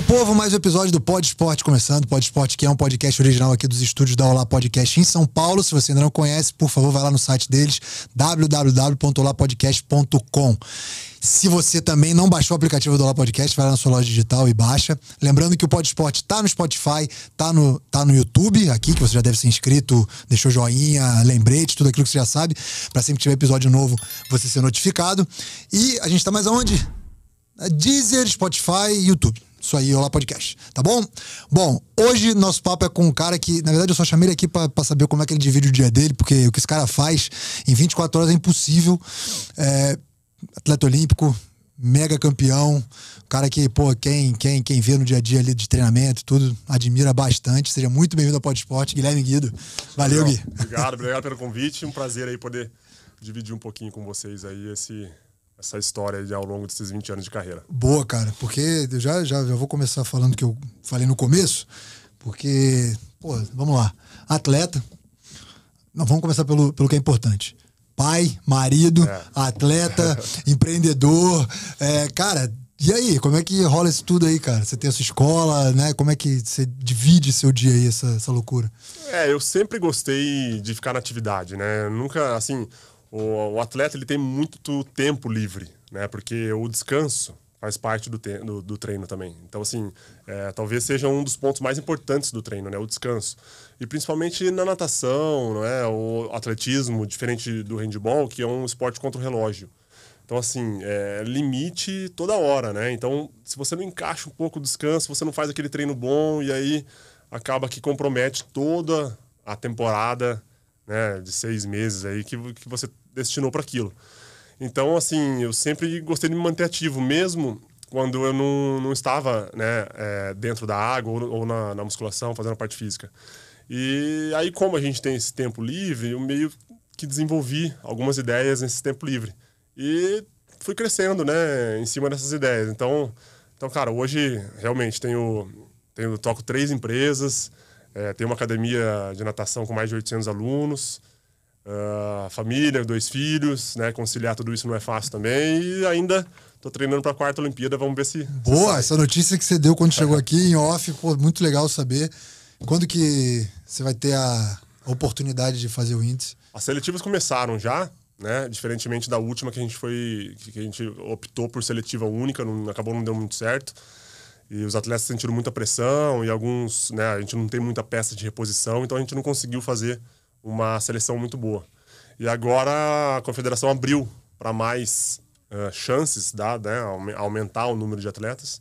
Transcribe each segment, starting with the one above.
meu povo, mais um episódio do Pod Esporte começando. Pod Esporte, que é um podcast original aqui dos estúdios da Olá Podcast em São Paulo. Se você ainda não conhece, por favor, vai lá no site deles, www.olapodcast.com. Se você também não baixou o aplicativo do Olá Podcast, vai lá na sua loja digital e baixa. Lembrando que o Pod Esporte tá no Spotify, tá no, tá no YouTube aqui, que você já deve ser inscrito, deixou joinha, lembrete, tudo aquilo que você já sabe, para sempre que tiver episódio novo, você ser notificado. E a gente tá mais aonde? Deezer, Spotify e YouTube. Isso aí, Olá Podcast, tá bom? Bom, hoje nosso papo é com um cara que, na verdade, eu só chamei ele aqui pra, pra saber como é que ele divide o dia dele, porque o que esse cara faz em 24 horas é impossível. É, atleta olímpico, mega campeão, cara que, pô, quem, quem, quem vê no dia a dia ali de treinamento e tudo, admira bastante. Seja muito bem-vindo ao Podesport, Guilherme Guido. Valeu, Gui. Obrigado, obrigado pelo convite. Um prazer aí poder dividir um pouquinho com vocês aí esse, essa história ao longo desses 20 anos de carreira? Boa, cara, porque eu já, já, já vou começar falando que eu falei no começo, porque, pô, vamos lá. Atleta, não, vamos começar pelo, pelo que é importante. Pai, marido, é. atleta, empreendedor, é, cara. E aí, como é que rola isso tudo aí, cara? Você tem a sua escola, né? Como é que você divide seu dia aí, essa, essa loucura? É, eu sempre gostei de ficar na atividade, né? nunca, assim, o, o, atleta ele tem muito tempo livre, né? Porque o descanso faz parte do, te, do, do treino também. Então, assim, é, talvez seja um dos pontos mais importantes do treino, né? O descanso. E principalmente na natação, né O atletismo, diferente do handball, que é um esporte contra o relógio. Então, assim, é, limite toda hora, né? Então, se você não encaixa um pouco o descanso, você não faz aquele treino bom e aí acaba que compromete toda a temporada né, de seis meses aí que, que você destinou para aquilo. Então, assim, eu sempre gostei de me manter ativo, mesmo quando eu não, não estava né, é, dentro da água ou, ou na, na, musculação, fazendo a parte física. E aí, como a gente tem esse tempo livre, eu meio que desenvolvi algumas ideias nesse tempo livre. E fui crescendo, né, em cima dessas ideias. Então, então cara, hoje realmente tenho, tenho toco três empresas, é, tem uma academia de natação com mais de 800 alunos, uh, família, dois filhos, né? Conciliar tudo isso não é fácil também. E ainda tô treinando para a quarta Olimpíada, vamos ver se. Boa, essa notícia que você deu quando chegou aqui em off, pô, muito legal saber. Quando que você vai ter a oportunidade de fazer o índice? As seletivas começaram já, né? Diferentemente da última que a gente foi, que a gente optou por seletiva única, não, acabou não deu muito certo. E os atletas sentiram muita pressão e alguns, né, a gente não tem muita peça de reposição, então a gente não conseguiu fazer uma seleção muito boa. E agora a confederação abriu para mais uh, chances, da né, aumentar o número de atletas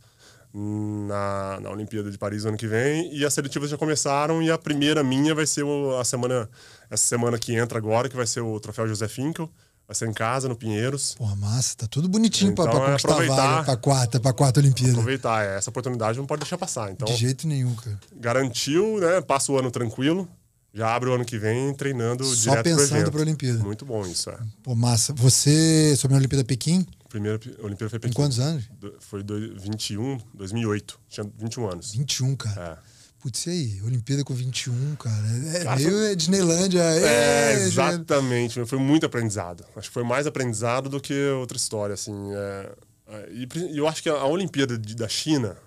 na, na Olimpíada de Paris ano que vem. E as seletivas já começaram e a primeira minha vai ser o, a semana, essa semana que entra agora, que vai ser o Troféu José Finkel. Vai ser em casa, no Pinheiros. Porra, massa, tá tudo bonitinho então, pra, pra então, é conquistar aproveitar, a vaga pra quarta, pra quarta Olimpíada. Aproveitar, é, essa oportunidade não pode deixar passar. Então, De jeito nenhum, cara. Garantiu, né? Passa o ano tranquilo. Já abre o ano que vem treinando Só direto pensando para Olimpíada. Muito bom isso, é. Pô, massa. Você, sobre a Olimpíada Pequim? Primeira Olimpíada foi Pequim. Em quantos anos? Do, foi do, 21, 2008. Tinha 21 anos. 21, cara. É. Putz, e aí? Olimpíada com 21, cara. É cara, meio é Disneylandia. É, é, é exatamente. Foi muito aprendizado. Acho que foi mais aprendizado do que outra história, assim. É, é e eu acho que a Olimpíada de, da China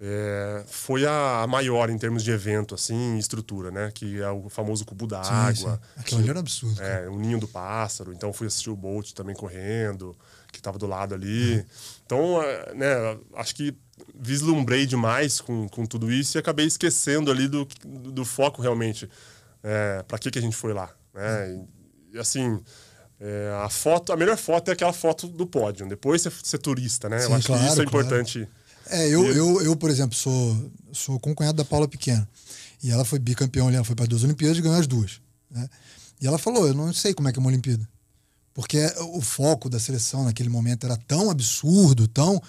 é, foi a, maior em termos de evento, assim, estrutura, né? Que é o famoso cubo d'água. Aquilo ali era absurdo. É, o ninho do pássaro. Então fui assistir o Bolt também correndo, que estava do lado ali. Uhum. Então, né, acho que vislumbrei demais com, com tudo isso e acabei esquecendo ali do, do foco realmente. É, para que, que a gente foi lá? Né? E, assim, é, a foto, a melhor foto é aquela foto do pódio, depois você ser é turista, né? Sim, eu acho claro, que isso é claro. importante. É, eu, eu, eu, por exemplo, sou, sou concunhado da Paula Pequena. E ela foi bicampeã, ela foi para duas Olimpíadas e ganhou as duas. Né? E ela falou: Eu não sei como é que é uma Olimpíada. Porque o foco da seleção naquele momento era tão absurdo, tão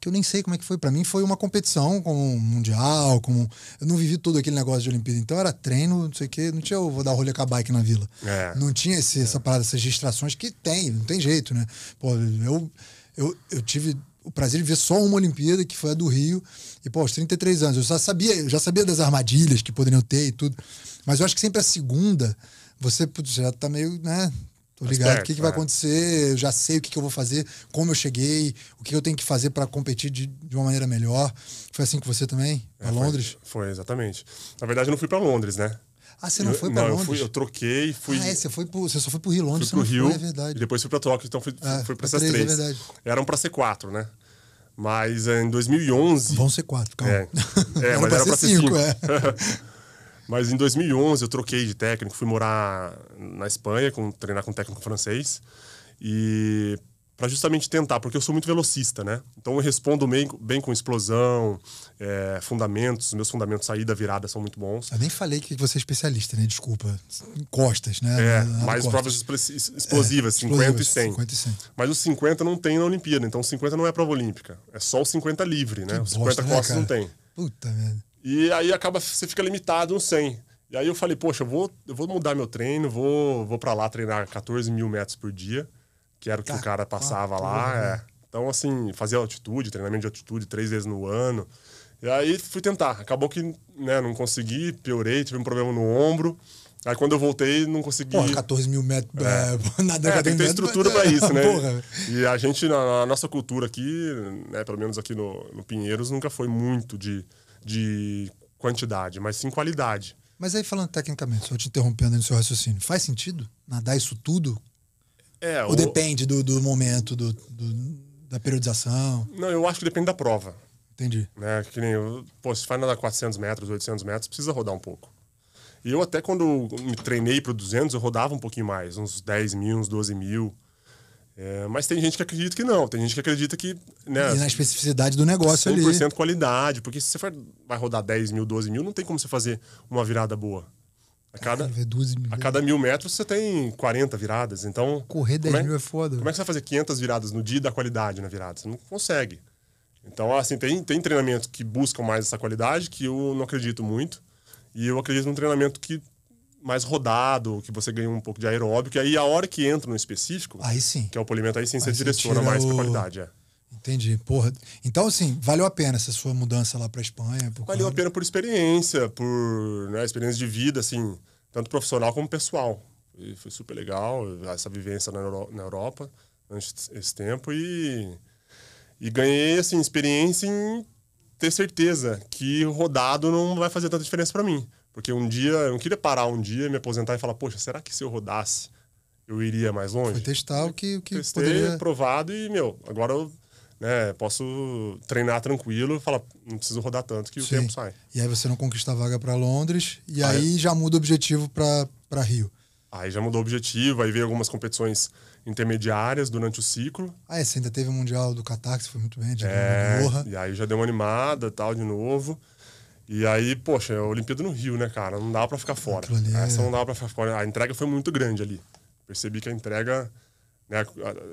que eu nem sei como é que foi. Para mim foi uma competição como um mundial, como eu não vivi todo aquele negócio de Olimpíada. Então era treino, não sei o que não tinha eu vou dar rolê com a bike na vila. É. Não tinha esse, é. essa parada, essas distrações que tem, não tem jeito, né? Pô, eu eu, eu tive o prazer de ver só uma Olimpíada, que foi a do Rio, e pô, aos 33 anos. Eu já sabia, eu já sabia das armadilhas que poderiam ter e tudo. Mas eu acho que sempre a segunda, você, putz, já tá meio, né? Tá Tô ligado. o que, que vai é. acontecer? Eu já sei o que, que eu vou fazer, como eu cheguei, o que eu tenho que fazer para competir de, de, uma maneira melhor. Foi assim com você também? Para é, Londres? Foi, foi, exatamente. Na verdade, eu não fui para Londres, né? Ah, você não foi para Londres? Eu, fui, eu troquei, fui. Ah, é, você, foi pro, você só foi pro Rio Londres, fui pro Rio, foi, é verdade. depois fui para Tóquio, então fui, é, fui para essas três. É três. É verdade. Eram para ser quatro, né? Mas é, em 2011. Vão ser quatro, calma. É, é era mas pra era para ser cinco. cinco. É. Mas em 2011 eu troquei de técnico, fui morar na Espanha, com, treinar com um técnico francês. E para justamente tentar, porque eu sou muito velocista, né? Então eu respondo bem, bem com explosão, é, fundamentos, meus fundamentos saída, virada são muito bons. Eu nem falei que você é especialista, né? Desculpa. Costas, né? É, mais provas explosivas, é, 50, explosivas e 50, e 100. Mas os 50 não tem na Olimpíada, então 50 não é prova olímpica. É só o 50 livre, né? Que os 50 né, costas não tem. Puta merda. E aí acaba, você fica limitado no 100. E aí eu falei, poxa, eu vou, eu vou mudar meu treino, vou, vou para lá treinar 14 mil metros por dia, que era o que o cara passava ah, lá. Né? É. Então, assim, fazia altitude, treinamento de altitude três vezes no ano. E aí fui tentar. Acabou que né, não consegui, piorei, tive um problema no ombro. Aí quando eu voltei, não consegui. Porra, 14 mil metros. É. É, nada é, tem que ter estrutura para isso, né? Porra. E a gente, na, na nossa cultura aqui, né, pelo menos aqui no, no Pinheiros, nunca foi muito de de quantidade, mas sim qualidade. Mas aí, falando tecnicamente, só te interrompendo no seu raciocínio, faz sentido nadar isso tudo? É, Ou o... depende do, do momento, do, do, da periodização? Não, eu acho que depende da prova. Entendi. Né? Que nem, pô, se faz nadar 400 metros, 800 metros, precisa rodar um pouco. E eu até quando me treinei para 200, eu rodava um pouquinho mais, uns 10 mil, uns 12 mil. É, mas tem gente que acredita que não, tem gente que acredita que. Né, e na assim, especificidade do negócio 100% ali. 100% qualidade, porque se você for, vai rodar 10 mil, 12 mil, não tem como você fazer uma virada boa. A cada, Caramba, a cada mil metros você tem 40 viradas, então. Correr 10 é, mil é foda. Como é que você vai fazer 500 viradas no dia da qualidade na virada? Você não consegue. Então, assim, tem, tem treinamentos que buscam mais essa qualidade, que eu não acredito muito, e eu acredito num treinamento que mais rodado, que você ganha um pouco de aeróbico, e aí a hora que entra no específico, aí sim. que é o polimento, aí sim aí você direciona mais para qualidade. É. Entendi. Porra. Então, assim, valeu a pena essa sua mudança lá para Espanha? valeu a pena por experiência, por né, experiência de vida, assim, tanto profissional como pessoal. E foi super legal essa vivência na, Euro na Europa antes esse tempo e, e ganhei, assim, experiência em ter certeza que rodado não vai fazer tanta diferença para mim. Porque um dia, eu não queria parar um dia, me aposentar e falar, poxa, será que se eu rodasse eu iria mais longe? Foi testar o que, o que Testei, poderia... provado e, meu, agora eu né, posso treinar tranquilo falar, não preciso rodar tanto que Sim. o tempo sai. E aí você não conquista a vaga para Londres e aí, ah, é. aí, já muda o objetivo para Rio. Aí já mudou o objetivo, aí veio algumas competições intermediárias durante o ciclo. Ah, é, você ainda teve o Mundial do Catar, que foi muito bem, de é, E aí já deu uma animada tal, de novo. E aí, poxa, a Olimpíada no Rio, né, cara? Não dava para ficar fora. Essa não dava para ficar fora. A entrega foi muito grande ali. Percebi que a entrega, né,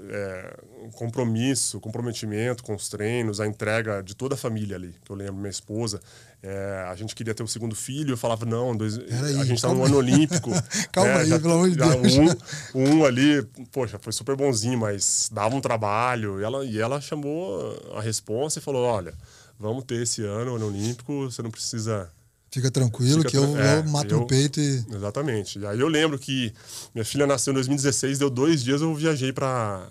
é, um compromisso, comprometimento com os treinos, a entrega de toda a família ali. Que eu lembro, minha esposa, é, a gente queria ter o um segundo filho, eu falava, não, dois, aí, a gente tá no ano olímpico. calma né, aí, já, pelo amor de Deus. Um, um ali, poxa, foi super bonzinho, mas dava um trabalho. E ela, e ela chamou a responsa e falou, olha vamos ter esse ano, ano olímpico, você não precisa Fica tranquilo Fica, que eu, é, eu mato eu, no peito e. Exatamente. E aí eu lembro que minha filha nasceu em 2016, deu dois dias eu viajei para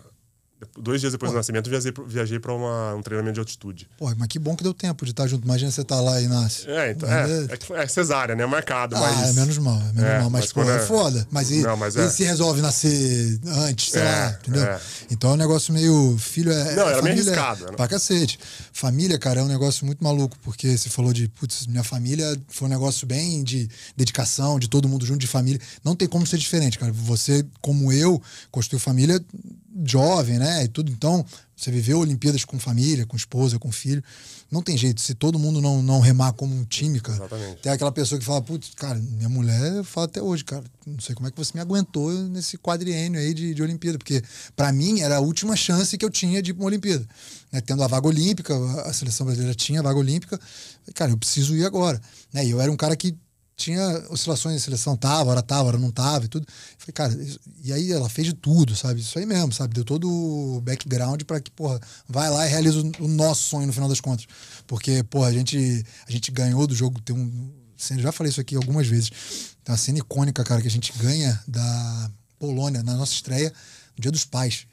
Dois dias depois Pô. do nascimento, viajei, viajei para um treinamento de altitude. Pô, mas que bom que deu tempo de estar junto. Imagina você estar tá lá e nasce. É, então, é, é, é, cesárea, né? É marcado, ah, mas... é menos mal. É menos é, mal. Mas, mas pô, é, é foda. Mas e, não, mas e é. se resolve nascer antes, sei lá, entendeu? Então é um negócio meio... Filho é... Não, era meio arriscado. É, pra cacete. Família, cara, é um negócio muito maluco. Porque você falou de, putz, minha família foi um negócio bem de dedicação, de todo mundo junto, de família. Não tem como ser diferente, cara. Você, como eu, construiu família jovem, né? E tudo. Então, você viveu Olimpíadas com família, com esposa, com filho. Não tem jeito. Se todo mundo não, não remar como um time, cara. Exatamente. Tem aquela pessoa que fala, putz, cara, minha mulher fala até hoje, cara, não sei como é que você me aguentou nesse quadriênio aí de, de Olimpíada. Porque, para mim, era a última chance que eu tinha de ir pra uma Olimpíada. Né? Tendo a vaga olímpica, a seleção brasileira tinha a vaga olímpica. Cara, eu preciso ir agora. Né? E eu era um cara que tinha oscilações a seleção, tava, hora tava, hora não tava e tudo. Eu falei, cara, isso... e aí ela fez de tudo, sabe? Isso aí mesmo, sabe? Deu todo o background para que, porra, vai lá e realiza o nosso sonho no final das contas. Porque, porra, a gente, a gente ganhou do jogo, tem um. Já falei isso aqui algumas vezes. Tem uma cena icônica, cara, que a gente ganha da Polônia na nossa estreia, no Dia dos Pais.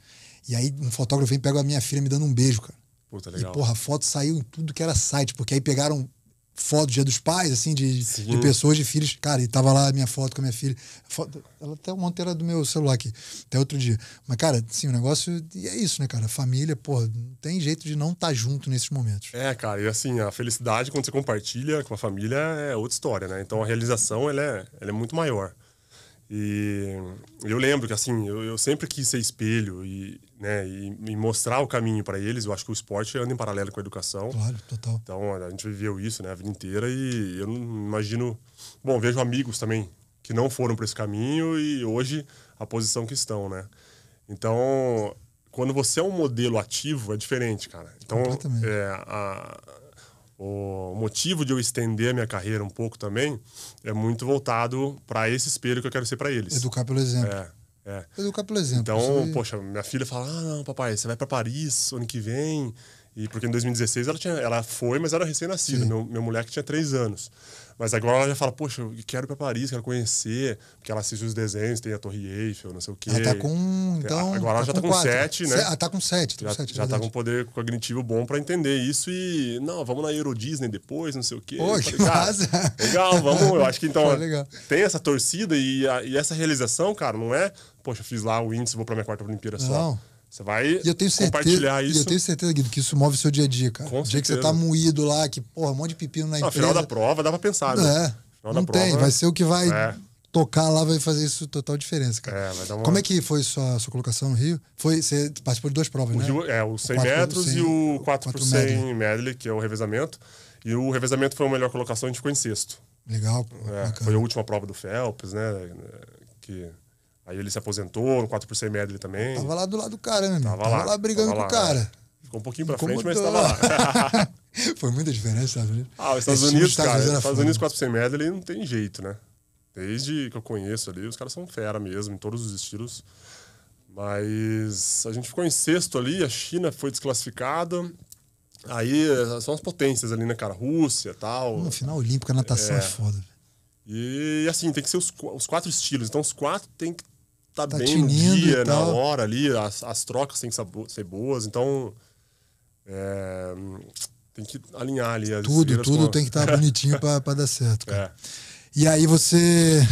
E aí um fotógrafo vem e pega a minha filha me dando um beijo, cara. Puta, legal. E, porra, a foto saiu em tudo que era site, porque aí pegaram foto do dia dos pais, assim, de, de pessoas, de filhos. Cara, e tava lá a minha foto com a minha filha. Foto, ela até ontem era do meu celular aqui, até outro dia. Mas, cara, assim, o negócio é isso, né, cara? Família, pô tem jeito de não estar tá junto nesses momentos. É, cara, e assim, a felicidade quando você compartilha com a família é outra história, né? Então a realização, ela é, ela é muito maior. E eu lembro que, assim, eu, eu sempre quis ser espelho e né, e, e mostrar o caminho para eles. Eu acho que o esporte anda em paralelo com a educação. Claro, total. Então, a gente viveu isso, né, a vida inteira e eu não imagino... Bom, vejo amigos também que não foram para esse caminho e hoje a posição que estão, né? Então, quando você é um modelo ativo, é diferente, cara. Então, é, a, o motivo de eu estender a minha carreira um pouco também é muito voltado para esse espelho que eu quero ser para eles. Educar pelo exemplo. É. É. Educar pelo exemplo. Então, poxa, minha filha fala: ah, não, papai, você vai para Paris ano que vem. E porque em 2016 ela, tinha, ela foi, mas era recém-nascida. Meu, meu moleque tinha três anos. Mas agora ela já fala, poxa, eu quero ir pra Paris, quero conhecer, porque ela assiste os desenhos, tem a Torre Eiffel, não sei o quê. Ela tá com. Então, agora ela tá já tá com quatro. sete, né? Ela ah, tá com sete, tá já, sete, é já verdade. tá com poder cognitivo bom pra entender isso e. Não, vamos na Euro Disney depois, não sei o quê. que legal, vamos. Eu acho que então tem essa torcida e, a, e essa realização, cara, não é poxa, fiz lá o índice, vou para minha quarta Olimpíada Não. só. Você vai e eu tenho certeza, compartilhar isso. E eu tenho certeza, Guido, que isso move o seu dia a dia, cara. Com o dia que você tá moído lá, que, porra, um monte de pepino na empresa. No final da prova, dá pra pensar, né? É. Final não tem, prova, vai ser o que vai é. tocar lá, vai fazer isso total diferença, cara. É, vai dar uma... Como é que foi sua, sua colocação no Rio? Foi, você participou de duas provas, o né? Rio, é, o 100 o metros 100, e o 4 por 100 medley. medley, que é o revezamento. E o revezamento foi a melhor colocação, a gente ficou em sexto. Legal, é, Foi a última prova do Phelps, né? Que Aí ele se aposentou, no 4 por 100 ele também. Tava lá do lado do cara, né, Tava, tava lá, lá brigando tava com lá. o cara. É. Ficou um pouquinho pra Ficou frente, mas tava lá. Foi muita diferença, Estados Unidos. Ah, os Estados Esse Unidos, cara, Os Estados Unidos 4 por 100 ele não tem jeito, né? Desde que eu conheço ali, os caras são fera mesmo, em todos os estilos. Mas a gente ficou em sexto ali, a China foi desclassificada. Aí são as potências ali, né, cara? Rússia tal. No final olímpico, a natação é, é foda. E assim, tem que ser os, os, quatro estilos. Então, os quatro tem que tá, tá bem no dia, na hora ali, as, as trocas têm que ser boas, então é, tem que alinhar ali. As tudo, tudo tem que estar tá bonitinho para dar certo. É. E aí você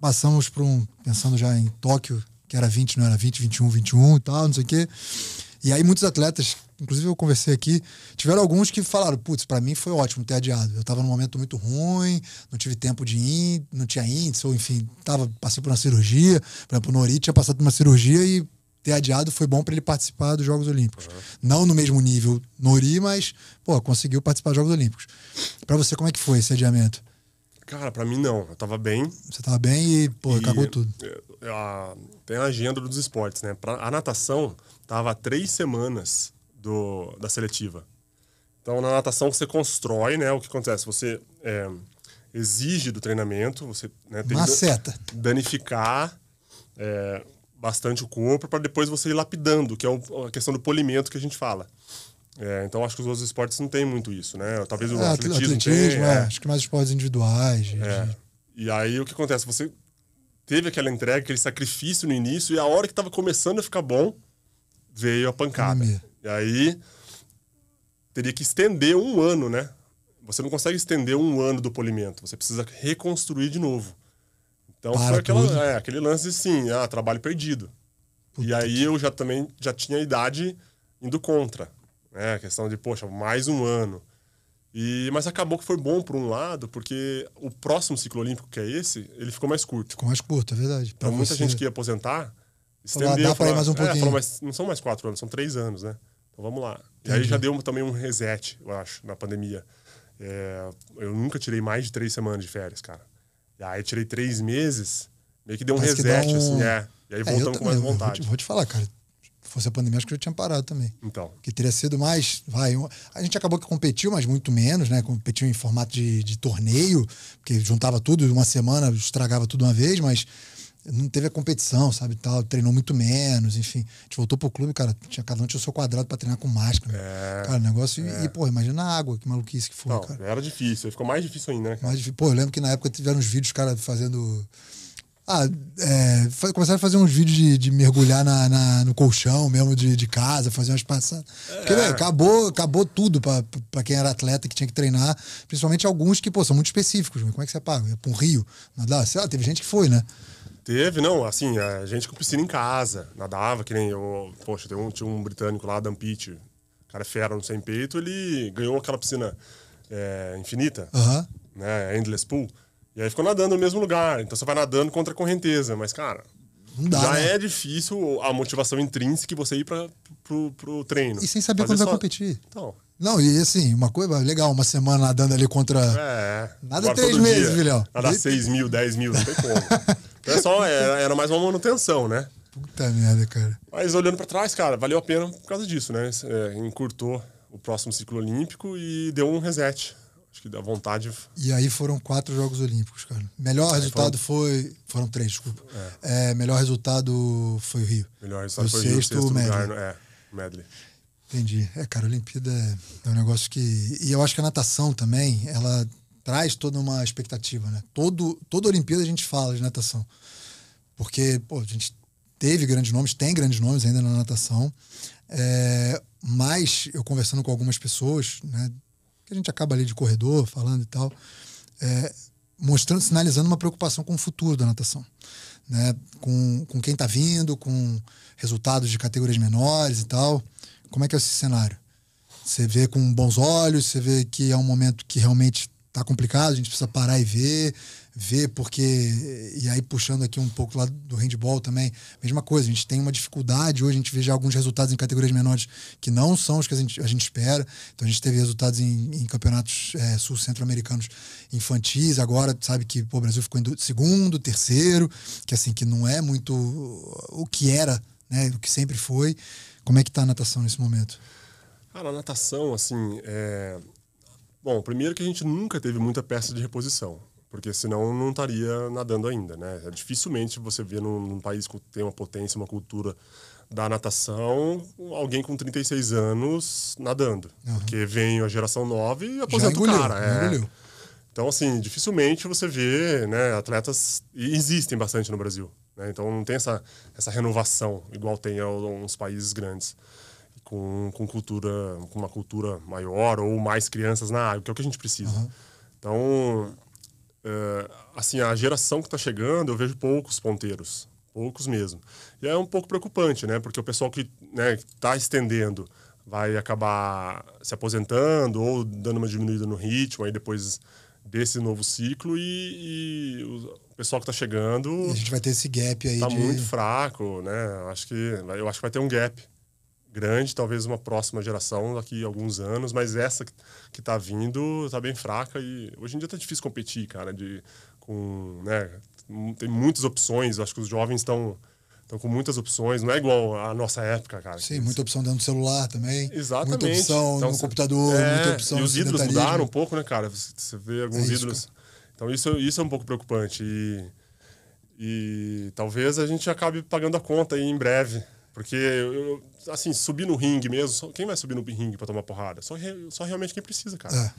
passamos para um, pensando já em Tóquio, que era 20, não era 20, 21, 21 e tal, não sei o quê. E aí muitos atletas Inclusive, eu conversei aqui. Tiveram alguns que falaram: putz, para mim foi ótimo ter adiado. Eu estava num momento muito ruim, não tive tempo de ir, não tinha índice, ou enfim, tava, passei por uma cirurgia. Por exemplo, o Nori tinha passado por uma cirurgia e ter adiado foi bom para ele participar dos Jogos Olímpicos. Uhum. Não no mesmo nível Nori, mas, pô, conseguiu participar dos Jogos Olímpicos. Para você, como é que foi esse adiamento? Cara, para mim não. Eu tava bem. Você tava bem e, pô, e cagou tudo. É, é, tem a agenda dos esportes, né? Pra, a natação tava três semanas do, da seletiva. Então, na natação, você constrói, né? O que acontece? Você é, exige do treinamento, você né, tem que danificar é, bastante o corpo para depois você ir lapidando, que é o, a questão do polimento que a gente fala. É, então, acho que os outros esportes não tem muito isso, né? Talvez o é, atletismo, atletismo tenha, é, é. acho que mais esportes individuais. Gente. E aí, o que acontece? Você teve aquela entrega, aquele sacrifício no início, e a hora que estava começando a ficar bom, veio a pancada. E aí teria que estender um ano, né? Você não consegue estender um ano do polimento, você precisa reconstruir de novo. Então Para foi aquela, é, aquele lance sim. ah, trabalho perdido. Puta e aí eu já também já tinha a idade indo contra. Né? A questão de, poxa, mais um ano. E, mas acabou que foi bom por um lado, porque o próximo ciclo olímpico, que é esse, ele ficou mais curto. Ficou mais curto, é verdade. Então, Para muita você... gente que ia aposentar, ah, estendeu. Falar, dá falar, ir mais um é, pouquinho. mas não são mais quatro anos, são três anos, né? Então vamos lá. Entendi. E aí já deu também um reset, eu acho, na pandemia. É, eu nunca tirei mais de três semanas de férias, cara. E aí tirei três meses, meio que deu um reset, assim, um... assim, é. E aí é, voltamos com mais vontade. Vou te, vou te falar, cara fosse a pandemia, acho que eu já tinha parado também. Então. Que teria sido mais. Vai, um, a gente acabou que competiu, mas muito menos, né? Competiu em formato de, de torneio, porque juntava tudo, uma semana, estragava tudo uma vez, mas não teve a competição, sabe, tal, treinou muito menos, enfim. A gente voltou pro clube, cara, tinha, cada um tinha o seu quadrado pra treinar com máscara. Né? É, cara, negócio, é. e, pô, imagina a água, que maluquice que foi, não, cara. Era difícil, ficou mais difícil ainda, né, cara? Mais difícil. Pô, eu lembro que na época tiveram uns vídeos, cara, fazendo... Ah, é, começaram a fazer uns vídeos de, de mergulhar na, na, no colchão mesmo de, de casa, fazer umas passadas. É. Porque, é. velho, acabou, acabou tudo para quem era atleta que tinha que treinar, principalmente alguns que, pô, são muito específicos. Como é que você paga? É pra um rio? nada Sei lá, teve gente que foi, né? Teve, não, assim, a é, gente com piscina em casa, nadava, que nem eu. Poxa, tem um, tinha um britânico lá, Dan Pitt, cara fera no sem peito, ele ganhou aquela piscina é, infinita, né? Endless Pool. E aí ficou nadando no mesmo lugar, então você vai nadando contra a correnteza, mas, cara. Dá, já né? é difícil a motivação intrínseca você ir para pro, pro treino. E sem saber quando só... vai competir. Então. Não, e assim, uma coisa é legal, uma semana nadando ali contra. É. Nada três meses, dia, filhão. Nada e... mil, dez mil, não tem como. Então é só, era, é, era mais uma manutenção, né? Puta merda, cara. Mas olhando para trás, cara, valeu a pena por causa disso, né? É, encurtou o próximo ciclo olímpico e deu um reset. Acho que dá vontade. E aí foram quatro Jogos Olímpicos, cara. Melhor aí resultado foram... foi. Foram três, desculpa. É. É, melhor resultado foi o Rio. Melhor resultado o foi o Rio. Sexto, sexto medley. Lugar, é, medley. Entendi. É, cara, a Olimpíada é, é um negócio que. E eu acho que a natação também, ela traz toda uma expectativa, né? Todo, toda Olimpíada a gente fala de natação. Porque, pô, a gente teve grandes nomes, tem grandes nomes ainda na natação. É, mas eu conversando com algumas pessoas, né? Que a gente acaba ali de corredor, falando e tal, é, mostrando, sinalizando uma preocupação com o futuro da natação. Né? Com, com quem está vindo, com resultados de categorias menores e tal. Como é que é esse cenário? Você vê com bons olhos, você vê que é um momento que realmente tá complicado, a gente precisa parar e ver, ver porque e aí puxando aqui um pouco lá do handball também, mesma coisa, a gente tem uma dificuldade hoje, a gente vê já alguns resultados em categorias menores que não são os que a gente, a gente espera. Então a gente teve resultados em, em campeonatos é, sul-centro-americanos infantis, agora sabe que pô, o Brasil ficou em segundo, terceiro, que assim que não é muito o que era, né, o que sempre foi. Como é que tá a natação nesse momento? Cara, a natação, assim, é, Bom, primeiro que a gente nunca teve muita peça de reposição, porque senão não estaria nadando ainda, né? É dificilmente você vê num, num país que tem uma potência, uma cultura da natação, alguém com 36 anos nadando. Uhum. Porque vem a geração 9 e aposenta engoliu, o cara. É. Então, assim, dificilmente você vê né, atletas... E existem bastante no Brasil. Né? Então, não tem essa, essa renovação igual tem alguns países grandes com, com cultura, com uma cultura maior ou mais crianças na água, que é o que a gente precisa. Uhum. Então, é, assim, a geração que está chegando, eu vejo poucos ponteiros, poucos mesmo. E é um pouco preocupante, né? Porque o pessoal que né, está estendendo vai acabar se aposentando ou dando uma diminuída no ritmo, aí depois desse novo ciclo e, e o pessoal que está chegando. E a gente vai ter esse gap aí. Está de... muito fraco, né? Acho que, eu acho que vai ter um gap grande, talvez uma próxima geração daqui a alguns anos, mas essa que está vindo está bem fraca e hoje em dia está difícil competir, cara, de com, né, tem muitas opções, acho que os jovens estão estão com muitas opções, não é igual à nossa época, cara. Sim, muita opção dentro do celular também. Exatamente. Então, muita opção então, no computador, é, muita opção E os ídolos mudaram né? um pouco, né, cara? Você vê é alguns é ídolos. Cara. Então isso, isso é um pouco preocupante e, e talvez a gente acabe pagando a conta aí em breve. Porque, eu, assim, subir no ringue mesmo, quem vai subir no ringue pra tomar porrada? Só, só realmente quem precisa, cara. É.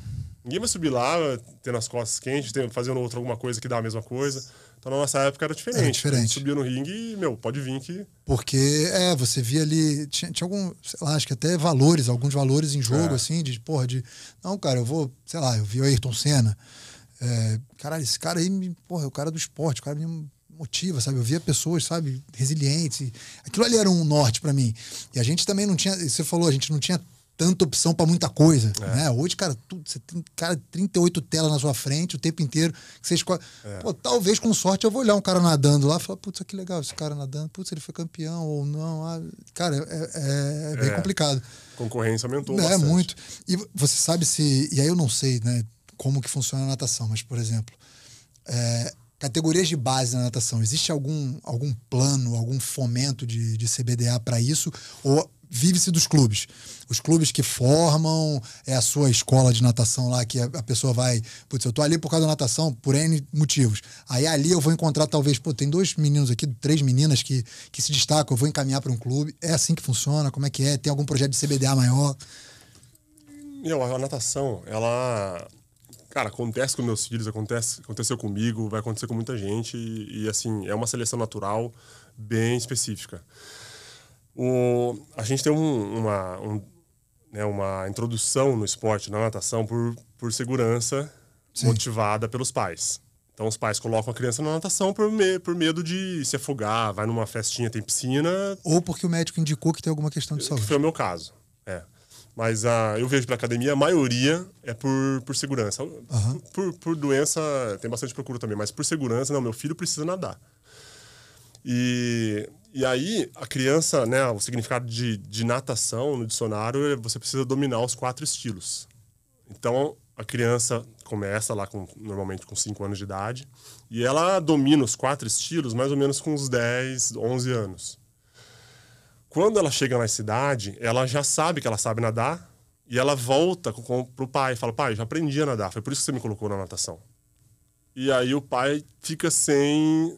Ninguém vai subir lá tendo as costas quentes, tendo, fazendo outra alguma coisa que dá a mesma coisa. Então na nossa época era diferente. É, diferente. no ringue meu, pode vir que. Porque, é, você via ali. Tinha, tinha algum, sei lá, acho que até valores, alguns valores em jogo, é. assim, de, porra, de. Não, cara, eu vou, sei lá, eu vi o Ayrton Senna. É, caralho, esse cara aí, porra, é o cara do esporte, o cara me motiva, sabe? Eu via pessoas, sabe, resilientes. Aquilo ali era um norte para mim. E a gente também não tinha, você falou, a gente não tinha tanta opção para muita coisa, é. né? Hoje, cara, tudo, você tem, cara, 38 telas na sua frente o tempo inteiro, que você escolhe. É. Pô, talvez com sorte eu vou olhar um cara nadando lá e falar, putz, que legal esse cara nadando, putz, ele foi campeão ou não. Ah, cara, é, é, é bem é. complicado. Concorrência aumentou É, bastante. muito. E você sabe se, e aí eu não sei, né, como que funciona a natação, mas, por exemplo, é, Categorias de base na natação, existe algum, algum plano, algum fomento de, de CBDA para isso? Ou vive-se dos clubes. Os clubes que formam, é a sua escola de natação lá, que a, pessoa vai, putz, eu tô ali por causa da natação, por N motivos. Aí ali eu vou encontrar, talvez, pô, tem dois meninos aqui, três meninas que, que se destacam, eu vou encaminhar para um clube. É assim que funciona? Como é que é? Tem algum projeto de CBDA maior? Meu, a natação, ela Cara, acontece com meus filhos, acontece, aconteceu comigo, vai acontecer com muita gente e, e assim, é uma seleção natural bem específica. O, a gente tem um, uma, um, né, uma introdução no esporte, na natação, por, por segurança Sim. motivada pelos pais. Então os pais colocam a criança na natação por, me, por medo de se afogar, vai numa festinha, tem piscina. Ou porque o médico indicou que tem alguma questão de saúde. Que foi o meu caso. Mas a, ah, eu vejo pela academia, a maioria é por, por segurança. Uhum. Por, por doença, tem bastante procura também, mas por segurança, não, meu filho precisa nadar. E, e aí, a criança, né, o significado de, de natação no dicionário, é você precisa dominar os quatro estilos. Então, a criança começa lá com, normalmente com 5 anos de idade e ela domina os quatro estilos mais ou menos com uns 10, 11 anos. Quando ela chega na cidade, ela já sabe que ela sabe nadar e ela volta com, com, pro pai, e fala: "Pai, já aprendi a nadar, foi por isso que você me colocou na natação". E aí o pai fica sem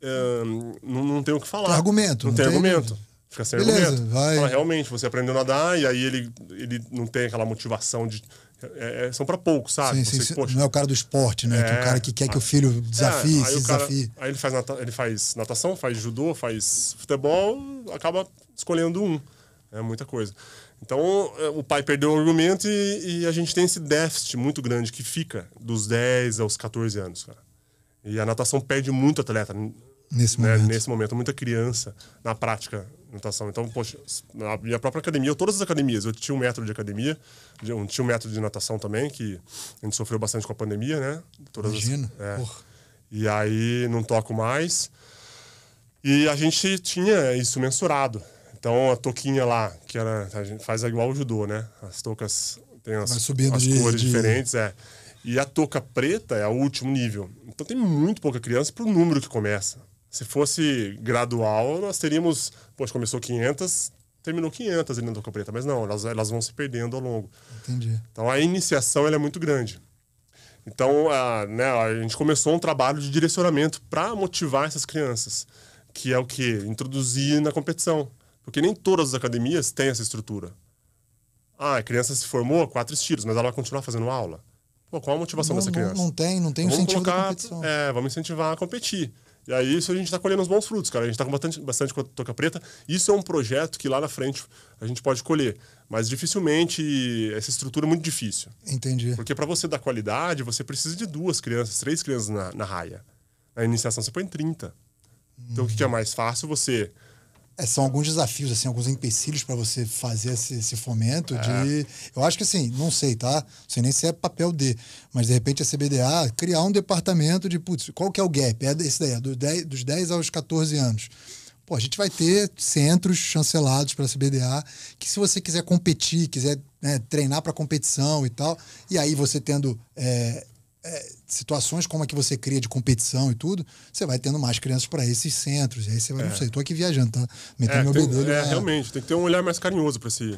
é, não, não tem o que falar. Argumento. Não, não tem, tem argumento. Fica sem Beleza, argumento. Vai. Fala, realmente, você aprendeu a nadar e aí ele, ele não tem aquela motivação de. É, é são para poucos, sabe? Sim, você, sim, poxa, não é o cara do esporte, né? É, que o cara que quer que o filho é, desafie, aí se cara, desafie. Aí ele faz, nata, ele faz natação, faz judô, faz futebol, acaba escolhendo um. É muita coisa. Então, é, o pai perdeu o argumento e, e, a gente tem esse déficit muito grande que fica dos 10 aos 14 anos, cara. E a natação perde muito atleta. Nesse né? momento. Nesse momento, muita criança na prática natação. Então, poxa, na minha própria academia, todas as academias, eu tinha um método de academia, eu tinha um método de natação também, que a gente sofreu bastante com a pandemia, né? Todas Imagina, as, é. E aí, não toco mais. E a gente tinha isso mensurado. Então a toquinha lá, que era, a gente faz igual o judô, né? As toucas tem as, as de, cores de... diferentes, é. E a touca preta é o último nível. Então tem muito pouca criança pro número que começa. Se fosse gradual, nós teríamos, poxa, começou 500, terminou 500 ali na touca preta, mas não, elas, elas vão se perdendo ao longo. Entendi. Então a iniciação ela é muito grande. Então, a, né, a gente começou um trabalho de direcionamento para motivar essas crianças, que é o que? Introduzir na competição. Porque nem todas as academias têm essa estrutura. Ah, a criança se formou, quatro estilos, mas ela vai continuar fazendo aula. Pô, qual a motivação não, dessa criança? Não, não tem, não tem vamos incentivo colocar, da competição. É, vamos incentivar a competir. E aí isso a gente está colhendo os bons frutos, cara. A gente está com bastante, bastante toca preta. Isso é um projeto que lá na frente a gente pode colher. Mas dificilmente essa estrutura é muito difícil. Entendi. Porque para você dar qualidade, você precisa de duas crianças, três crianças na, na raia. Na iniciação você põe 30. Então o que é mais fácil? Você é, são alguns desafios, assim, alguns empecilhos para você fazer esse, esse fomento é. de. Eu acho que assim, não sei, tá? Não sei nem se é papel de, mas de repente a CBDA criar um departamento de, putz, qual que é o gap? É esse daí, é do 10, dos 10 aos 14 anos. Pô, a gente vai ter centros chancelados para a CBDA que se você quiser competir, quiser né, treinar para competição e tal, e aí você tendo é, é, situações como a que você cria de competição e tudo, você vai tendo mais crianças para esses centros. E aí você vai, é. não sei, tô aqui viajando, tá? Metendo é, meu bebê bedelho, é, né? realmente, tem que ter um olhar mais carinhoso para esse,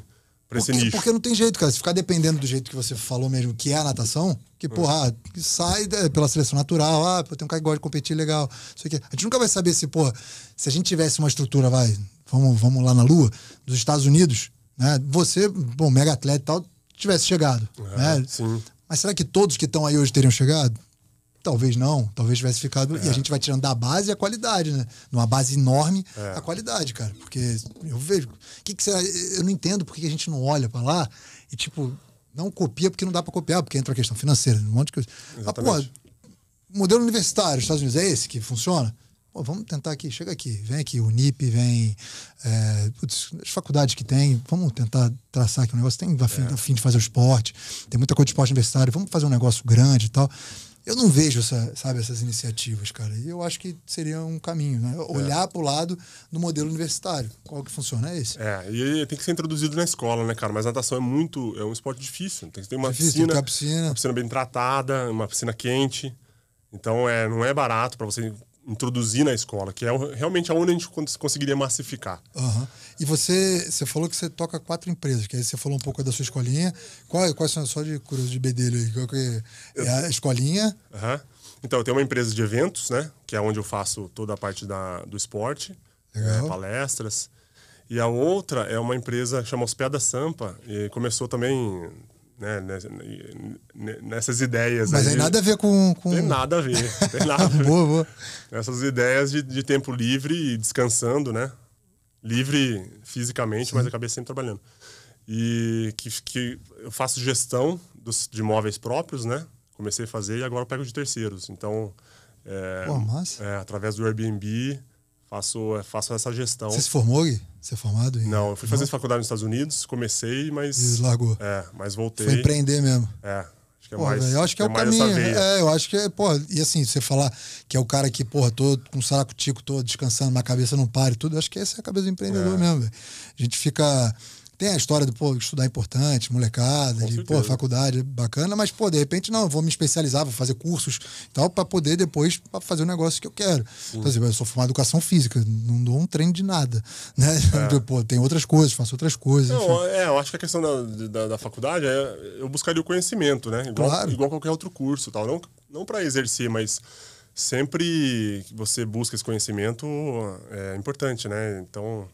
pra porque, esse nicho. Porque não tem jeito, cara. Se ficar dependendo do jeito que você falou mesmo, que é a natação, que, é. porra, ah, sai pela seleção natural, ah, tem um cara que gosta de competir legal. Isso aqui. A gente nunca vai saber se, porra, se a gente tivesse uma estrutura, vai, vamos, vamos lá na Lua, dos Estados Unidos, né? Você, bom, mega atleta e tal, tivesse chegado. É, né? Sim. Mas será que todos que estão aí hoje teriam chegado? Talvez não, talvez tivesse ficado. É. E a é. gente vai tirando da base a qualidade, né? Numa base enorme, é. a qualidade, cara. Porque eu vejo. que, que será? Eu não entendo porque a gente não olha para lá e, tipo, não copia porque não dá para copiar, porque entra a questão financeira, um monte de coisa. Exatamente. pô, modelo universitário, Estados Unidos, é esse que funciona? Pô, vamos tentar aqui, chega aqui, vem aqui, o NIP, vem é, putz, as faculdades que tem, vamos tentar traçar aqui um negócio, tem a fim, é. a fim de fazer o esporte, tem muita coisa de esporte universitário, vamos fazer um negócio grande e tal. Eu não vejo essa, sabe, essas iniciativas, cara. E eu acho que seria um caminho, né? É. Olhar é. para o lado do modelo universitário. Qual que funciona é esse? É, e tem que ser introduzido na escola, né, cara? Mas natação é muito. É um esporte difícil. Tem que ter uma difícil, piscina, piscina. Uma piscina bem tratada, uma piscina quente. Então é, não é barato para você introduzir na escola, que é realmente aonde a gente conseguiria massificar. Uhum. E você, você falou que você toca quatro empresas, que aí você falou um pouco da sua escolinha. Qual, quais são só de curioso de bedelho aí? Qual que é a escolinha? Uhum. Então, eu tenho uma empresa de eventos, né? Que é onde eu faço toda a parte da, do esporte, né, palestras. E a outra é uma empresa que chama da Sampa, e começou também né, nessa, nessas ideias. Mas aí, tem nada a ver com, com. Tem nada a ver. Tem nada a ver. boa, boa. Essas ideias de, de tempo livre e descansando, né? Livre fisicamente, Sim. mas a cabeça sempre trabalhando. E que, que eu faço gestão dos, de imóveis próprios, né? Comecei a fazer e agora eu pego de terceiros. Então. É, Pô, É, através do Airbnb, faço, é, faço essa gestão. Você se formou, Gui? Você é formado? Em... Não, eu fui fazer faculdade nos Estados Unidos, comecei, mas. Deslargou. É, mas voltei. Foi empreender mesmo. É. Acho que é porra, mais, eu acho que é, é o caminho. É, eu acho que é, porra, e assim, você falar que é o cara que, porra, tô com o saco tico, tô descansando, minha cabeça não para e tudo, eu acho que essa é a cabeça do empreendedor é. mesmo, velho. A gente fica tem a história é de, pô, estudar importante, molecada, de, pô, faculdade bacana, mas, pô, de repente, não, vou me especializar, vou fazer cursos e tal, para poder depois pra fazer o negócio que eu quero. Sim. Então, eu sou formado em educação física, não dou um treino de nada, né? É. Tipo, pô, tem outras coisas, faço outras coisas. Não, é, eu acho que a questão da, da, da, faculdade é eu buscaria o conhecimento, né? Igual, claro. igual qualquer outro curso tal. Não, não para exercer, mas sempre que você busca esse conhecimento é importante, né? Então,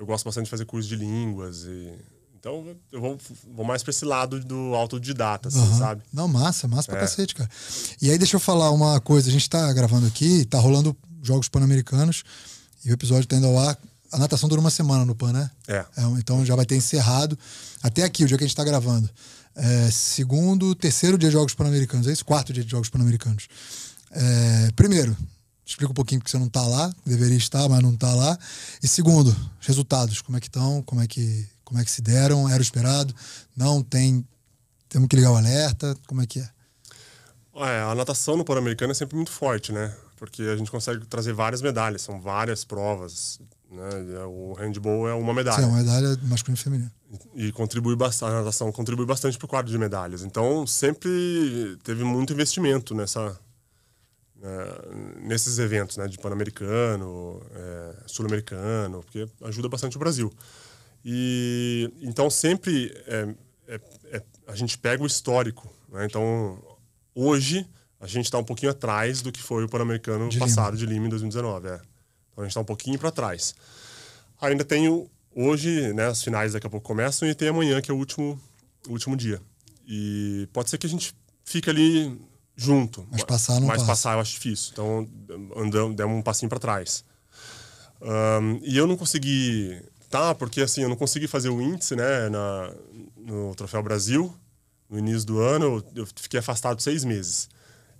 eu gosto bastante de fazer curso de línguas e então eu vou, vou mais para esse lado do autodidata, assim, uhum. sabe? Não, massa, massa pra é. cacete, cara. E aí deixa eu falar uma coisa, a gente tá gravando aqui, tá rolando jogos pan-americanos e o episódio tá indo ao ar. A natação dura uma semana no PAN, né? É. é então já vai ter encerrado até aqui, o dia que a gente tá gravando. É, segundo, terceiro dia de Jogos Pan-Americanos, é isso? Quarto dia de Jogos Pan-Americanos. É, primeiro, Explica um pouquinho porque você não está lá, deveria estar, mas não está lá. E segundo, resultados, como é que estão, como é que, como é que se deram, era o esperado, não tem, temos que ligar o alerta, como é que é? é a natação no Pan-Americano é sempre muito forte, né? Porque a gente consegue trazer várias medalhas, são várias provas, né? É, o handball é uma medalha. Sim, é uma medalha masculina e feminina. E, e contribui bastante, a natação contribui bastante para o quadro de medalhas. Então, sempre teve muito investimento nessa, né, nesses eventos né, de pan-americano, é, sul-americano, porque ajuda bastante o Brasil. E então sempre é, é, é a gente pega o histórico. Né? Então hoje a gente está um pouquinho atrás do que foi o pan-americano passado Lima. de Lima em 2019. É. Então a gente está um pouquinho para trás. Ainda tem hoje, né, as finais daqui a pouco começam e tem amanhã que é o último, o último dia. E pode ser que a gente fique ali junto. Mas passar não Mas passa. passar eu acho difícil. Então, andamos, demos um passinho para trás. Um, e eu não consegui tá porque assim, eu não consegui fazer o índice, né, na, no Troféu Brasil, no início do ano, eu, eu fiquei afastado seis meses.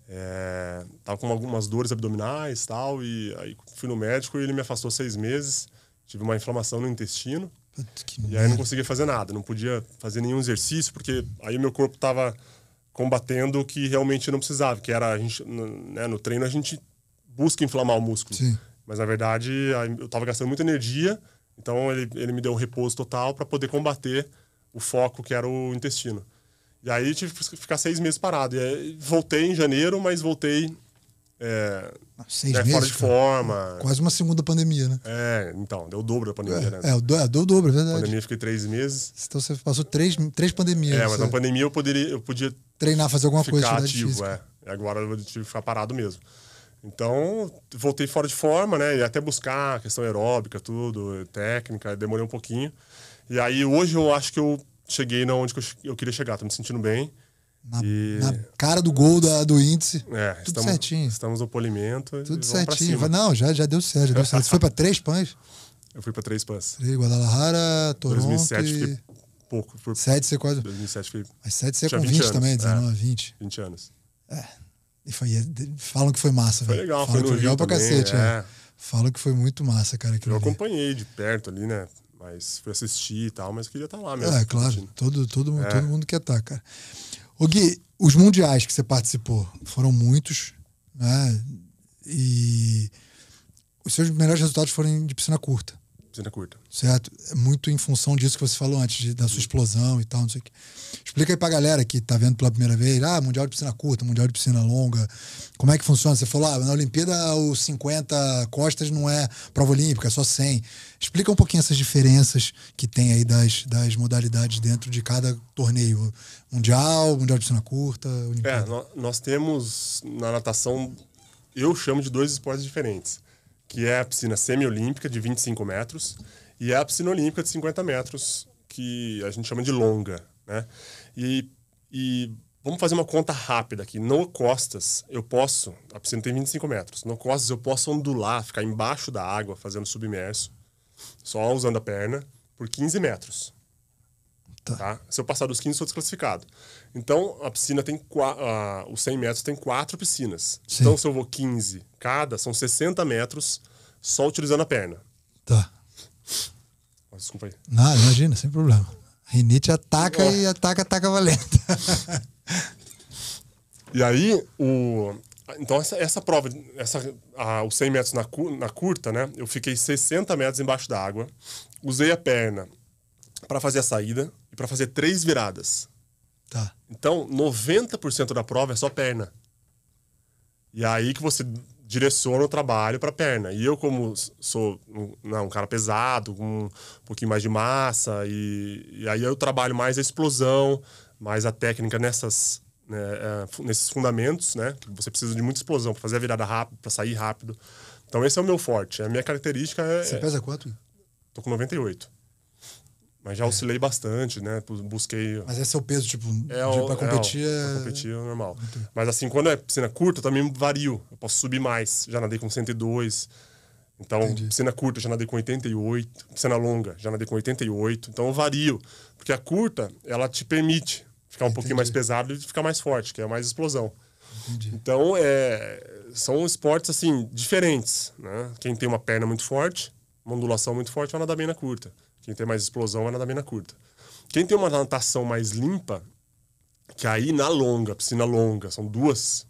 É, tava com algumas dores abdominais tal, e aí fui no médico e ele me afastou seis meses. Tive uma inflamação no intestino. e aí não conseguia fazer nada, não podia fazer nenhum exercício, porque aí meu corpo tava combatendo o que realmente não precisava, que era a gente, né, no treino a gente busca inflamar o músculo. Sim. Mas na verdade eu estava gastando muita energia, então ele, ele me deu um repouso total para poder combater o foco que era o intestino. E aí tive que ficar seis meses parado. E voltei em janeiro, mas voltei é, Seis é, meses, fora de cara. forma. Quase uma segunda pandemia, né? É, então, deu o dobro da pandemia, é, né? É, deu, é, deu o dobro, é verdade. A pandemia fiquei três meses. Então você passou três, três pandemias. É, mas na pandemia eu, poderia, eu podia. Treinar, fazer alguma ficar coisa. Ficar ativo, física. é. Agora eu tive que ficar parado mesmo. Então, voltei fora de forma, né? E até buscar questão aeróbica, tudo, técnica, demorei um pouquinho. E aí, hoje eu acho que eu cheguei na onde eu queria chegar, tô me sentindo bem. Na, e... na, cara do gol da, do índice. É, tudo estamos, certinho. Estamos no polimento. Tudo certinho. Não, já, já deu certo, já deu certo. Você foi para três pães? Eu fui para três pães. Guadalajara, Toronto. 2007 e... pouco. Fui... 7 você quase. 2007 foi. Mas sete você é com 20, anos, também, 19, é. 20. 20 anos. É. E foi, é, falam que foi massa, velho. Foi legal, Falam foi, foi legal Rio pra também, cacete, é. é. Falam que foi muito massa, cara. Eu ali. acompanhei de perto ali, né? Mas fui assistir e tal, mas queria estar tá lá mesmo. É, claro. Todo, todo, é. todo mundo quer estar, tá, cara. O Gui, os mundiais que você participou foram muitos, né? E os seus melhores resultados foram de piscina curta piscina é curta. Certo. É muito em função disso que você falou antes, da sua explosão e tal, não sei o quê. Explica aí pra galera que tá vendo pela primeira vez, ah, mundial de piscina curta, mundial de piscina longa, como é que funciona? Você falou, ah, na Olimpíada o 50 costas não é prova olímpica, é só 100. Explica um pouquinho essas diferenças que tem aí das, das modalidades dentro de cada torneio. Mundial, mundial de piscina curta, é, Olimpíada. É, nós temos na natação, eu chamo de dois esportes diferentes que é a piscina semiolímpica de 25 metros e a piscina olímpica de 50 metros, que a gente chama de longa, né? E, e vamos fazer uma conta rápida aqui. No costas, eu posso, a piscina tem 25 metros, no costas eu posso ondular, ficar embaixo da água, fazendo submerso, só usando a perna, por 15 metros. Tá. Tá? Se eu passar dos 15, sou desclassificado. Então, a piscina tem. Uh, os 100 metros tem quatro piscinas. Sim. Então, se eu vou 15 cada, são 60 metros só utilizando a perna. Tá. Ah, desculpa aí. Não, imagina, sem problema. Rinite ataca oh. e ataca, ataca valendo. e aí, o. Então, essa, essa prova, essa, a, os 100 metros na, na curta, né? Eu fiquei 60 metros embaixo da água, usei a perna para fazer a saída, e para fazer três viradas. Tá. Então, 90% da prova é só perna. E é aí que você direciona o trabalho para perna. E eu, como sou um, não, né, um cara pesado, com um pouquinho mais de massa, e, e aí eu trabalho mais a explosão, mais a técnica nessas né, é, nesses fundamentos, né? Você precisa de muita explosão para fazer a virada rápido, para sair rápido. Então esse é o meu forte, a minha característica é Você é pesa quanto? Tô com 98. Mas já oscilei é. bastante, né? Busquei. Mas esse é o peso, tipo, é de, pra é, é competir. É, é... Pra competir é normal. Entendi. Mas assim, quando é piscina curta, eu também vario. Eu posso subir mais. Já nadei com 102. Então, Entendi. piscina curta, já nadei com 88. Piscina longa, já nadei com 88. Então, eu vario. Porque a curta, ela te permite ficar um Entendi. pouquinho mais pesado e ficar mais forte, que é mais explosão. Entendi. Então, é, são esportes, assim, diferentes, né? Quem tem uma perna muito forte, uma ondulação muito forte, vai nadar bem na curta. Quem tem mais explosão vai nadar bem na curta. Quem tem uma natação mais limpa, que aí na longa, piscina longa, são duas,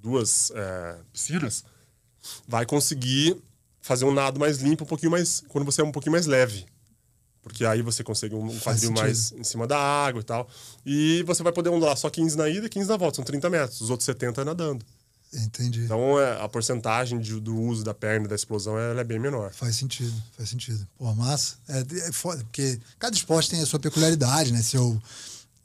duas é, piscinas, vai conseguir fazer um nado mais limpo, um pouquinho mais. quando você é um pouquinho mais leve. Porque aí você consegue um quadril mais em cima da água e tal. E você vai poder andar só 15 na ida e 15 na volta, são 30 metros, os outros 70 é nadando. Entendi. Então é, a porcentagem de, do uso da perna da explosão é bem menor. Faz sentido, faz sentido. Pô, massa. É, é foda, porque cada esporte tem a sua peculiaridade, né? Seu,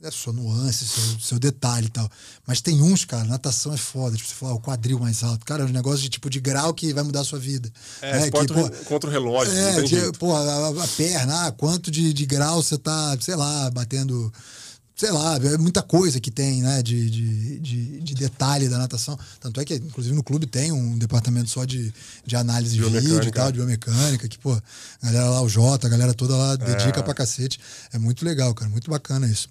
é, sua nuance, seu, seu detalhe e tal. Mas tem uns, cara, natação é foda. Tipo, você falar ah, o quadril mais alto. Cara, é um negócio de tipo de grau que vai mudar a sua vida. É, né? que, porra, contra o relógio. É, de, porra, a, a, perna, ah, quanto de, de grau você tá, sei lá, batendo sei lá, é muita coisa que tem, né, de, de, de, de, detalhe da natação. Tanto é que, inclusive, no clube tem um departamento só de, de análise de vídeo e tal, de biomecânica, que, pô, a galera lá, o Jota, a galera toda lá é. dedica é. pra cacete. É muito legal, cara, muito bacana isso.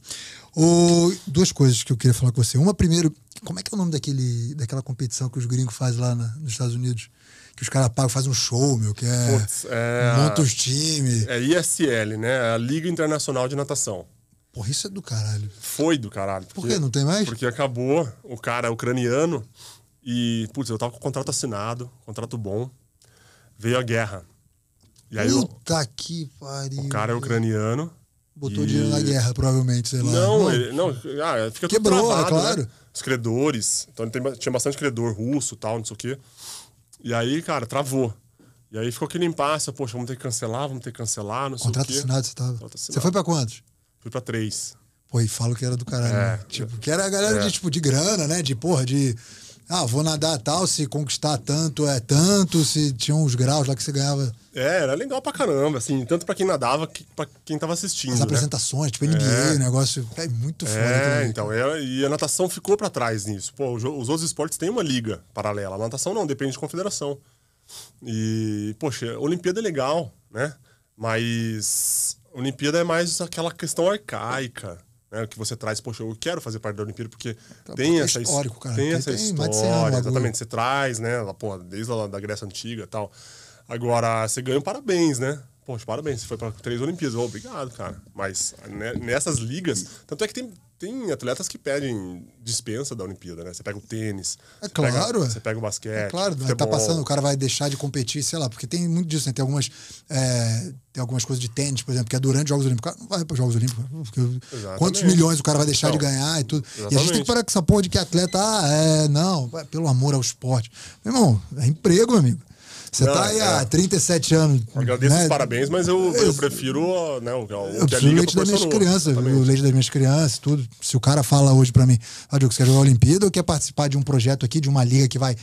O, duas coisas que eu queria falar com você. Uma, primeiro, como é que é o nome daquele, daquela competição que os gringos fazem lá na, nos Estados Unidos? que os caras pagam, fazem um show, meu, que é. Putz, é monta os times. É ISL, né? A Liga Internacional de Natação. Porra, isso é do caralho. Foi do caralho. Por quê? Não tem mais? Porque acabou o cara ucraniano e, putz, eu tava com o contrato assinado, contrato bom. Veio a guerra. E aí Puta eu, que pariu. O cara é ucraniano. Botou e... dinheiro na guerra, provavelmente, sei lá. Não, não. Ele, não ah, é, fica Quebrou, é travado, é claro. Né? Os credores. Então tem, tinha bastante credor russo tal, não sei o quê. E aí, cara, travou. E aí ficou aquele impasse, poxa, vamos ter que cancelar, vamos ter que cancelar, não sei Contrato o quê. Assinado, você tava. Contrato assinado, você tava. Você foi pra quantos? Fui pra três. Pô, e falo que era do caralho. É, né? Tipo, que era a galera é. de, tipo, de grana, né? De porra, de. Ah, vou nadar tal, se conquistar tanto é tanto, se tinha uns graus lá que você ganhava. É, era legal pra caramba, assim, tanto pra quem nadava, que pra quem tava assistindo. As né? apresentações, tipo NBA, é. negócio. É muito foda. É, também. então, e a natação ficou pra trás nisso. Pô, os outros esportes têm uma liga paralela. A natação não, depende de confederação. E, poxa, Olimpíada é legal, né? Mas Olimpíada é mais aquela questão arcaica, né? O Que você traz, poxa, eu quero fazer parte da Olimpíada, porque tá, tem, essa, é histórico, cara. tem essa história. Exatamente, você traz, né? Pô, desde a da Grécia Antiga e tal. Agora, você ganha um parabéns, né? Poxa, parabéns, você foi para três Olimpíadas. obrigado, cara. Mas né, nessas ligas. Tanto é que tem tem atletas que pedem dispensa da Olimpíada, né? Você pega o tênis. É claro. Pega, é. você pega o basquete. É claro, né? tá futebol. tá passando, o cara vai deixar de competir, sei lá, porque tem muito disso, né? Tem algumas, é, tem algumas coisas de tênis, por exemplo, que é durante os Jogos Olímpicos. não vai para os Jogos Olímpicos. Né? quantos milhões o cara vai deixar então, de ganhar e tudo. Exatamente. E a gente tem que parar com essa porra de que atleta, ah, é, não, pelo amor ao esporte. Meu irmão, é emprego, meu amigo. Você está aí é. há 37 anos. Agradeço né? os parabéns, mas eu, eu prefiro né, o, é o que a é Liga leite das minhas crianças, o leite das minhas crianças, tudo. Se o cara fala hoje para mim, ah, Diogo, você quer jogar a Olimpíada ou quer participar de um projeto aqui, de uma liga que vai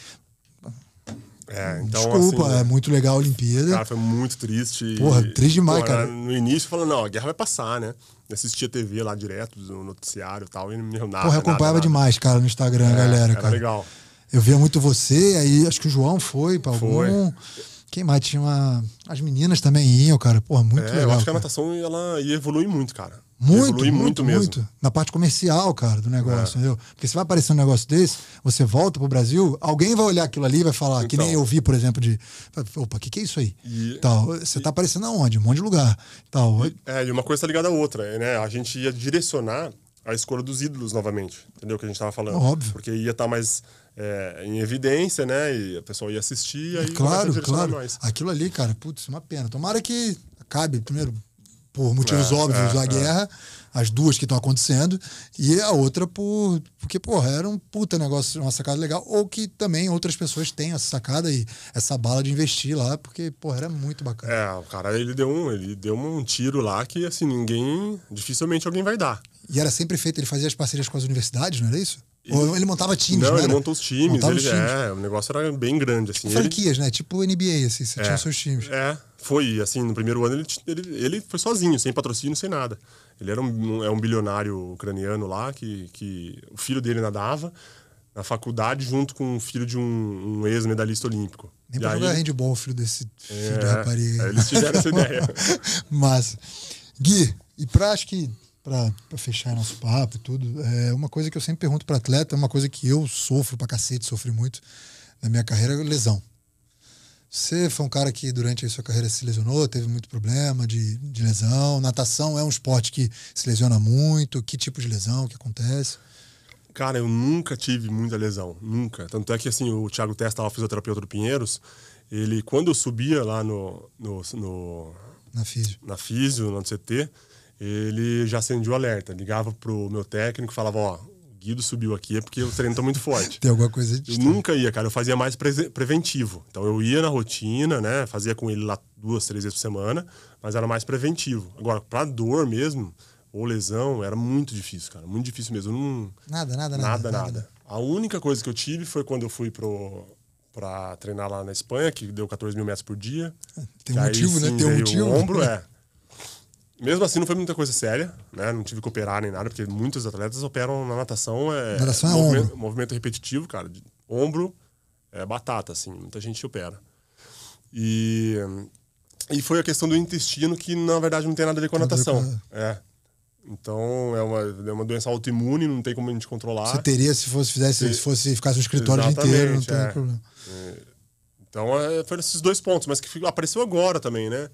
é, então, Desculpa, assim, é muito legal a Olimpíada. Cara, foi muito triste. Porra, triste demais, porra, cara. Né, no início falando, não, a guerra vai passar, né? Eu assistia TV lá direto, no noticiário e tal, e não me nada. Porra, eu acompanhava nada, nada. demais, cara, no Instagram, é, galera, cara. legal. Eu via muito você, aí acho que o João foi para algum. Foi. Quem mais? Tinha uma... As meninas também iam, cara. Porra, muito é, legal. Eu acho cara. que a natação ela evolui muito, cara. Muito, evolui muito, muito, mesmo. Muito. Na parte comercial, cara, do negócio, é. entendeu? Porque se vai aparecer um negócio desse, você volta pro Brasil, alguém vai olhar aquilo ali e vai falar, então, que nem então. eu vi, por exemplo, de. Opa, o que, que é isso aí? E, tal. Você e, tá aparecendo aonde? Um monte de lugar. Tal. E, é, e uma coisa tá ligada à outra, é, né? A gente ia direcionar a escolha dos ídolos novamente, entendeu? o Que a gente tava falando. Óbvio. Porque ia estar tá mais é, em evidência, né? E a pessoa ia assistir e é aí claro, claro. Nós. Aquilo ali, cara, putz, uma pena. Tomara que acabe, primeiro, por motivos é, óbvios é, da é. guerra, as duas que estão acontecendo, e a outra por. Porque, porra, era um puta negócio, uma sacada legal, ou que também outras pessoas têm essa sacada e essa bala de investir lá, porque, porra, era muito bacana. É, o cara ele deu um, ele deu um tiro lá que assim, ninguém. dificilmente alguém vai dar. E era sempre feito, ele fazia as parcerias com as universidades, não era isso? E... Ou ele montava times, Não, não ele montou os times, ele, os é, times. É, o negócio era bem grande, assim. Tipo franquias, ele... né? Tipo NBA, assim, você é, tinha os seus times. É, foi, assim, no primeiro ano ele, ele, ele foi sozinho, sem patrocínio, sem nada. Ele era um, é um bilionário ucraniano lá, que, que o filho dele nadava na faculdade junto com o filho de um, um ex-medalhista olímpico. Nem pra e jogar aí... handball o filho desse filho é, de rapariga. Eles tiveram essa ideia. Mas, Gui, e pra acho que para fechar nosso papo e tudo, é uma coisa que eu sempre pergunto para atleta, é uma coisa que eu sofro para cacete, sofri muito na minha carreira, é lesão. Você foi um cara que durante a sua carreira se lesionou, teve muito problema de, de lesão. Natação é um esporte que se lesiona muito. Que tipo de lesão que acontece? Cara, eu nunca tive muita lesão, nunca. Tanto é que assim, o Thiago Testa, o fisioterapeuta do Pinheiros, ele, quando eu subia lá no. no, no na Físio. Na Físio, no CT, ele já acendia o alerta. Ligava pro meu técnico, falava, ó, Guido subiu aqui é porque o treino tá muito forte. Tem alguma coisa de Eu nunca ia, cara. Eu fazia mais pre preventivo. Então eu ia na rotina, né? Fazia com ele lá duas, três vezes por semana, mas era mais preventivo. Agora, pra dor mesmo, ou lesão, era muito difícil, cara. Muito difícil mesmo. Não... Nada, nada, nada, nada, nada. A única coisa que eu tive foi quando eu fui pro para treinar lá na Espanha, que deu 14 mil metros por dia. Tem um motivo, aí, sim, né? Tem um motivo. O ombro, é. Mesmo assim, não foi muita coisa séria, né? Não tive que operar nem nada, porque muitos atletas operam na natação. É, natação é movimento, movimento, repetitivo, cara. De, ombro, é batata, assim. Muita gente opera. E, e foi a questão do intestino, que na verdade não tem nada a ver com a natação. É. Então, é uma, é uma doença autoimune, não tem como a gente controlar. Você teria se fosse, fizesse, se, se fosse ficasse no escritório o dia inteiro, não tem é. problema. Então, é, foram esses dois pontos, mas que apareceu agora também, né?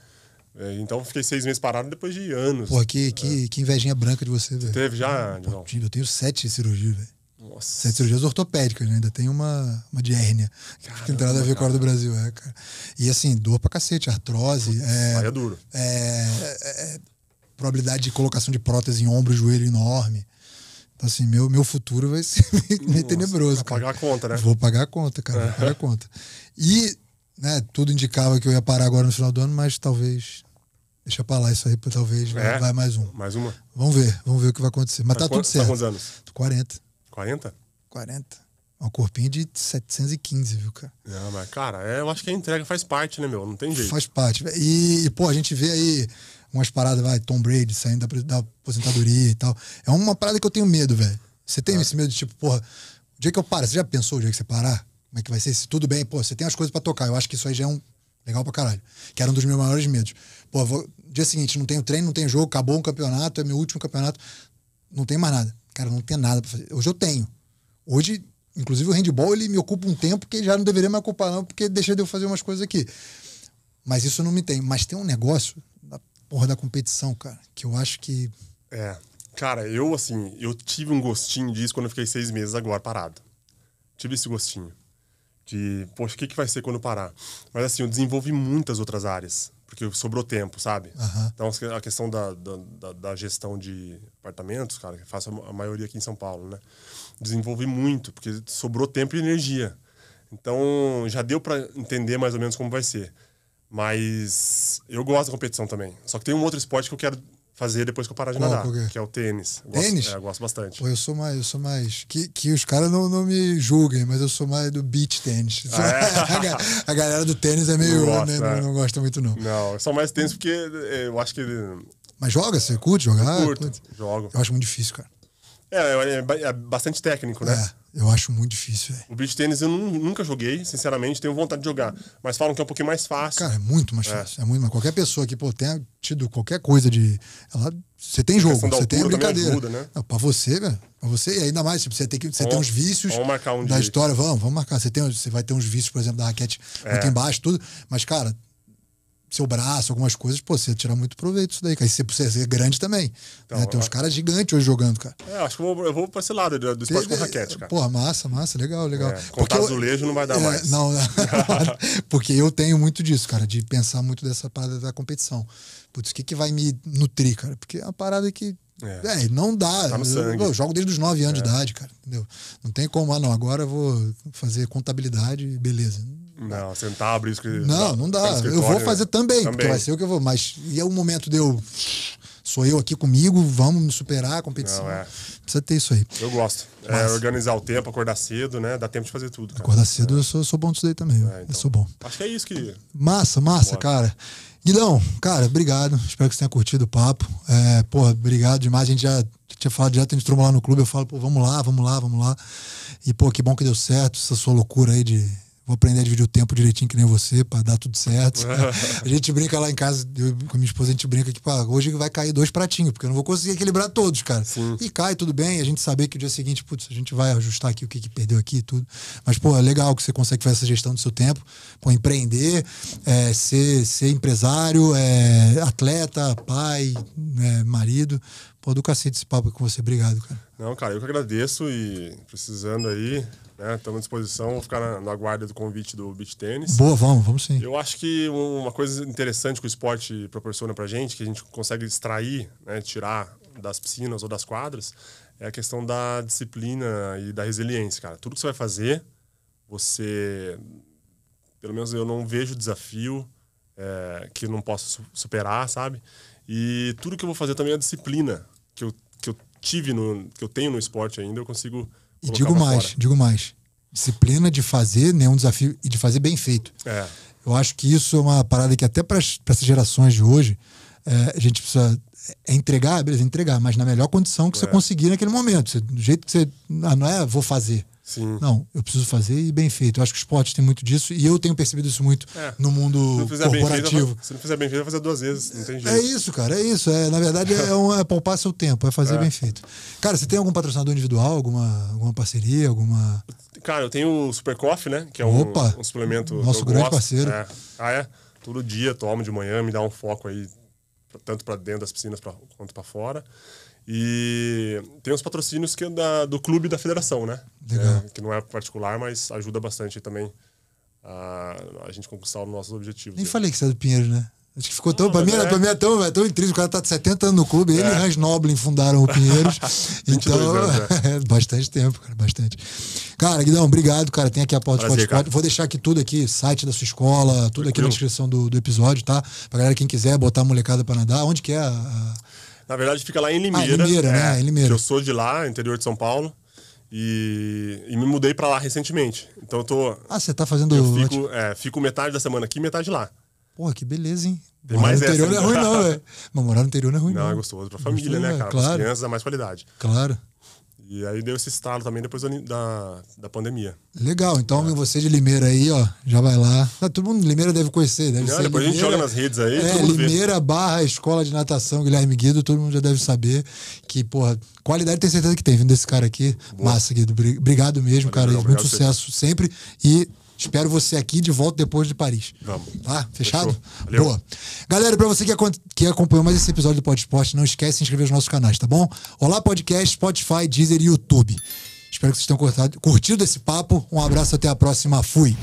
É, então fiquei seis meses parado depois de anos. Pô, que, que, é. que invejinha branca de você, velho. Teve já, Pô, não. Eu tenho sete cirurgias, velho. Nossa. Sete cirurgias ortopédicas, né? Ainda tem uma, uma de hérnia. Caramba, que não tem nada a ver com a hora do Brasil, é, cara. E assim, dor pra cacete, artrose. É, é duro. É, é, é, probabilidade de colocação de prótese em ombro e joelho enorme. Então, assim, meu, meu futuro vai ser meio Nossa, tenebroso. Vou pagar a conta, né? Vou pagar a conta, cara. Vou pagar a conta. E, né, tudo indicava que eu ia parar agora no final do ano, mas talvez Deixa pra lá isso aí, talvez é? vai, mais um. Mais uma? Vamos ver, vamos ver o que vai acontecer. Mas, Mas tá, tá tudo tá certo. Tá quantos anos? 40. 40? 40. Um corpinho de 715, viu, cara? Não, mas, cara, é, eu acho que a entrega faz parte, né, meu? Não tem jeito. Faz parte. E, e pô, a gente vê aí umas paradas, vai, Tom Brady saindo da, da aposentadoria e tal. É uma parada que eu tenho medo, velho. Você tem é. esse medo de, tipo, porra, o dia que eu paro, você já pensou o dia que você parar? Como é que vai ser? Se tudo bem, pô, você tem as coisas para tocar. Eu acho que isso aí já é um legal pra caralho. Que era um dos meus maiores medos. Pô, vou, dia seguinte, não tenho treino, não tenho jogo, acabou um campeonato, é meu último campeonato, não tem mais nada. Cara, não tem nada para fazer. Hoje eu tenho. Hoje, inclusive o handball, ele me ocupa um tempo que já não deveria me ocupar não, porque deixa de eu fazer umas coisas aqui. Mas isso não me tem. Mas tem um negócio da porra da competição, cara, que eu acho que... É, cara, eu assim, eu tive um gostinho disso quando eu fiquei seis meses agora parado. Tive esse gostinho de, poxa, o que, que vai ser quando parar? Mas assim, eu desenvolvi muitas outras áreas porque sobrou tempo, sabe? Uhum. Então, a questão da, da, da, gestão de apartamentos, cara, que faço a maioria aqui em São Paulo, né? Desenvolvi muito, porque sobrou tempo e energia. Então, já deu para entender mais ou menos como vai ser. Mas eu gosto da competição também. Só que tem um outro esporte que eu quero fazer depois que eu parar de Qual, nadar, que é o tênis. Eu gosto, tênis? É, eu gosto bastante. Pô, eu sou mais, eu sou mais. Que, que os caras não, não me julguem, mas eu sou mais do beach tênis. Ah, é? a, galera do tênis é meio. Não né, gosta, né, Não, é. não, gosta muito, não. Não, eu sou mais tênis porque eh, eu acho que. Mas joga? Você curte jogar? Eu curto, jogo. Eu acho muito difícil, cara. É, é, é, é bastante técnico, né? É. Eu acho muito difícil, velho. O beach tênis eu nunca joguei, sinceramente, tenho vontade de jogar. Mas falam que é um pouquinho mais fácil. Cara, é muito mais é. fácil. É, muito mais. Qualquer pessoa que pô, tenha tido qualquer coisa de. Ela... Você tem jogo, você tem a brincadeira. Ajuda, né? Não, pra você, velho. Pra você, e ainda mais, tipo, você tem, que, você vamos, tem uns vícios um da dia. história. Vamos, vamos marcar. Você, tem, você vai ter uns vícios, por exemplo, da raquete é. muito embaixo, tudo. Mas, cara, seu braço, algumas coisas, pô, você tirar muito proveito disso daí, cara. E você precisa ser grande também. Então, né? Tem uns caras gigantes hoje jogando, cara. É, acho que eu vou, eu vou pra esse lado do, do esporte Teve, é, com raquete, cara. Pô, massa, massa, legal, legal. É, contar eu, azulejo não vai dar é, mais. Não, não porque eu tenho muito disso, cara, de pensar muito dessa parada da competição. Putz, o que, que vai me nutrir, cara? Porque é uma parada que é. é, não dá. Tá eu, eu, jogo desde os 9 anos é. de idade, cara. Entendeu? Não tem como, ah, não, agora eu vou fazer contabilidade, beleza. Não, sentar, abrir isso Não, não dá. Eu vou fazer também, também, porque vai ser o que eu vou. Mas e é o momento de eu. Sou eu aqui comigo, vamos me superar a competição. Não, é. Precisa ter isso aí. Eu gosto. Mas... É organizar o tempo, acordar cedo, né? Dá tempo de fazer tudo. Cara. Acordar cedo, é. eu sou, sou bom disso daí também. É, então. Eu sou bom. Acho que é isso que. Massa, massa, cara. Guilhão, cara, obrigado. Espero que você tenha curtido o papo. É, porra, obrigado demais. A gente já tinha falado direto, a gente tromba lá no clube. Eu falo, pô, vamos lá, vamos lá, vamos lá. E, pô, que bom que deu certo essa sua loucura aí de vou aprender a dividir o tempo direitinho que nem você, para dar tudo certo. a gente brinca lá em casa, eu, com a minha esposa, a gente brinca que pá, hoje vai cair dois pratinhos, porque eu não vou conseguir equilibrar todos, cara. Sim. E cai, tudo bem, a gente saber que o dia seguinte, putz, a gente vai ajustar aqui o que, que perdeu aqui e tudo. Mas, pô, é legal que você consegue fazer essa gestão do seu tempo, com empreender, é, ser, ser empresário, é, atleta, pai, é, marido. Pô, do cacete esse papo com você. Obrigado, cara. Não, cara, eu que agradeço e precisando aí, né? Estamos à disposição. Vou ficar na, na guarda do convite do beach tênis. Boa, vamos, vamos sim. Eu acho que uma coisa interessante que o esporte proporciona pra gente, que a gente consegue extrair, né? Tirar das piscinas ou das quadras, é a questão da disciplina e da resiliência, cara. Tudo que você vai fazer, você. Pelo menos eu não vejo desafio é, que não possa superar, sabe? E tudo que eu vou fazer também é disciplina que eu, que eu tive, no, que eu tenho no esporte ainda, eu consigo. E digo mais, fora. digo mais. Disciplina de fazer nenhum né, um desafio e de fazer bem feito. É. Eu acho que isso é uma parada que até para essas gerações de hoje, é, a gente precisa é entregar, beleza, entregar, mas na melhor condição que é. você conseguir naquele momento. Você, do jeito que você. Ah, não é vou fazer. Sim. Não, eu preciso fazer e bem feito. Eu acho que o esporte tem muito disso e eu tenho percebido isso muito é. no mundo se corporativo. Feito, se não fizer bem feito, vai fazer duas vezes. Não tem é jeito. É isso, cara. É isso. É, na verdade, é, um, é poupar seu tempo, é fazer é. bem feito. Cara, você tem algum patrocinador individual, alguma, alguma parceria, alguma. Cara, eu tenho o Super Coffee, né? Que é um, Opa, um suplemento. Nosso grande gosto. parceiro. É. Ah, é? Todo dia tomo de manhã, me dá um foco aí, tanto para dentro das piscinas pra, quanto para fora. E tem os patrocínios que é da, do clube da federação, né? É, que não é particular, mas ajuda bastante também a, a gente conquistar os nossos objetivos. Nem aí. falei que você é do Pinheiro, né? Acho que ficou tão. Ah, pra, mim, é. pra mim é tão, é tão intrínseco. O cara tá de 70 anos no clube, ele é. e Hans Noblin fundaram o Pinheiros. então, anos, é. é. bastante tempo, cara, bastante. Cara, Guidão, obrigado, cara. Tem aqui a porta Prazer, do Vou deixar aqui tudo aqui, site da sua escola, tudo Tranquilo. aqui na descrição do, do episódio, tá? Pra galera, quem quiser botar a molecada pra nadar, onde que é a... Na verdade, fica lá em ah, Limeira. Ah, Limeira, né? É, Limeira. eu sou de lá, interior de São Paulo. E, e me mudei para lá recentemente. Então eu tô. Ah, você tá fazendo. Eu fico, é, fico metade da semana aqui, metade lá. Pô, que beleza, hein? mas morar no interior essa, né? não é ruim, não, velho. É. Mas morar no interior não é ruim, não. É não, é gostoso pra família, gostoso, né, é, cara? Claro. crianças dá mais qualidade. Claro. E aí deu esse estalo também depois da, da pandemia. Legal, então é. você de Limeira aí, ó, já vai lá. Ah, todo mundo de Limeira deve conhecer, deve Não, ser. Depois Limeira, a gente joga nas redes aí. É, Limeira vê. barra Escola de Natação Guilherme Guido, todo mundo já deve saber que, porra, qualidade tem certeza que tem vindo desse cara aqui. Boa. Massa, Guido. Obrigado mesmo, Valeu, cara. muito obrigado, sucesso sempre. E Espero você aqui de volta depois de Paris. Vamos. Tá? Fechado? Boa. Galera, para você que, que acompanhou mais esse episódio do Podsport, não esquece de se inscrever nos nossos canais, tá bom? Olá Podcast, Spotify, Deezer e YouTube. Espero que vocês tenham curtido esse papo. Um abraço, até a próxima. Fui.